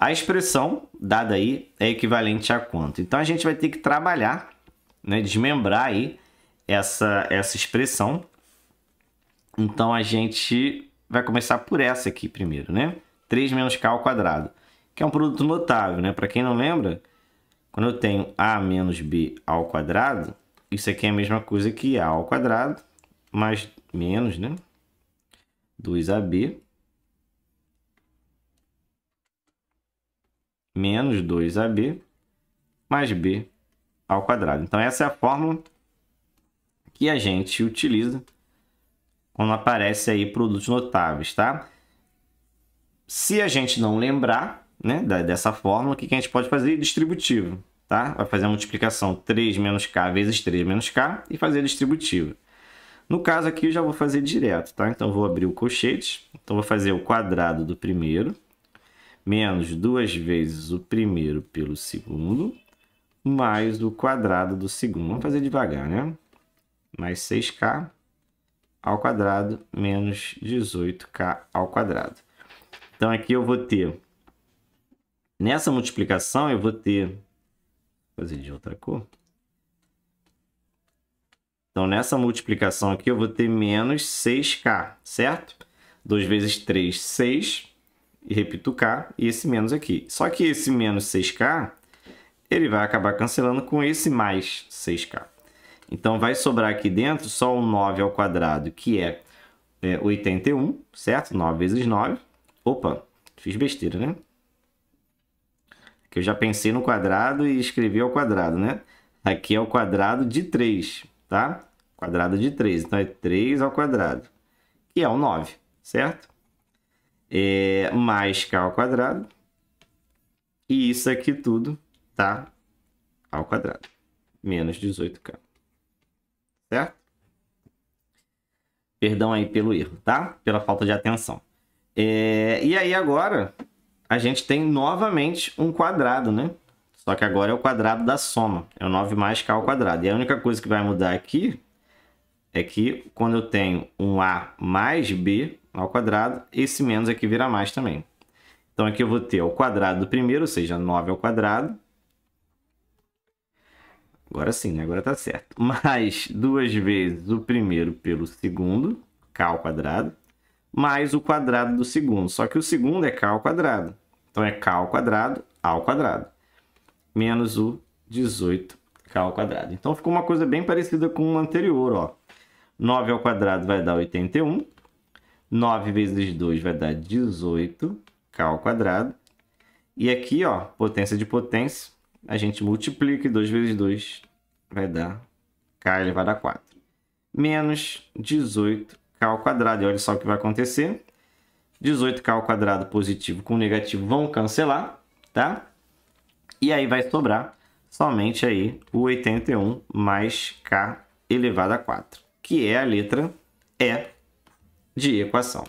A expressão dada aí é equivalente a quanto? Então a gente vai ter que trabalhar, né, desmembrar aí essa, essa expressão. Então a gente vai começar por essa aqui primeiro, né? 3 menos k ao quadrado, que é um produto notável, né? Para quem não lembra, quando eu tenho a menos b ao quadrado, isso aqui é a mesma coisa que a ao quadrado mais menos, né? 2ab menos 2ab mais b ao quadrado. Então, essa é a fórmula que a gente utiliza quando aparece aí produtos notáveis, tá? Se a gente não lembrar né, dessa fórmula, o que a gente pode fazer? Distributivo, tá? Vai fazer a multiplicação 3 menos k vezes 3 menos k e fazer distributivo. No caso aqui, eu já vou fazer direto, tá? Então, vou abrir o colchete. Então, vou fazer o quadrado do primeiro menos duas vezes o primeiro pelo segundo, mais o quadrado do segundo. Vamos fazer devagar, né? Mais 6k ao quadrado menos 18k ao quadrado. Então aqui eu vou ter, nessa multiplicação eu vou ter, vou fazer de outra cor. Então nessa multiplicação aqui eu vou ter menos 6k, certo? 2 vezes 3, 6 e repito K, e esse menos aqui. Só que esse menos 6K, ele vai acabar cancelando com esse mais 6K. Então, vai sobrar aqui dentro só o 9 ao quadrado, que é, é 81, certo? 9 vezes 9. Opa, fiz besteira, né? Que eu já pensei no quadrado e escrevi ao quadrado, né? Aqui é o quadrado de 3, tá? Quadrado de 3, então é 3 ao quadrado, que é o 9, certo? é, mais k ao quadrado. E isso aqui tudo tá ao quadrado. Menos 18k. Certo? Perdão aí pelo erro, tá? Pela falta de atenção. É, e aí agora a gente tem novamente um quadrado, né? Só que agora é o quadrado da soma. É o 9 mais k ao quadrado. E a única coisa que vai mudar aqui é que quando eu tenho um a mais b, ao quadrado, esse menos aqui vira mais também. Então aqui eu vou ter o quadrado do primeiro, ou seja, 9 ao quadrado. Agora sim, né? agora está certo. Mais duas vezes o primeiro pelo segundo, k ao quadrado, mais o quadrado do segundo. Só que o segundo é k ao quadrado. Então é k ao quadrado ao quadrado. Menos o 18 k ao quadrado. Então ficou uma coisa bem parecida com o anterior, ó. 9 ao quadrado vai dar 81 9 vezes 2 vai dar 18, k ao quadrado. E aqui, ó, potência de potência, a gente multiplica e 2 vezes 2 vai dar k elevado a 4. Menos 18k ao quadrado. E olha só o que vai acontecer. 18k ao quadrado positivo com negativo vão cancelar, tá? E aí vai sobrar somente aí o 81 mais k elevado a 4, que é a letra E de equação.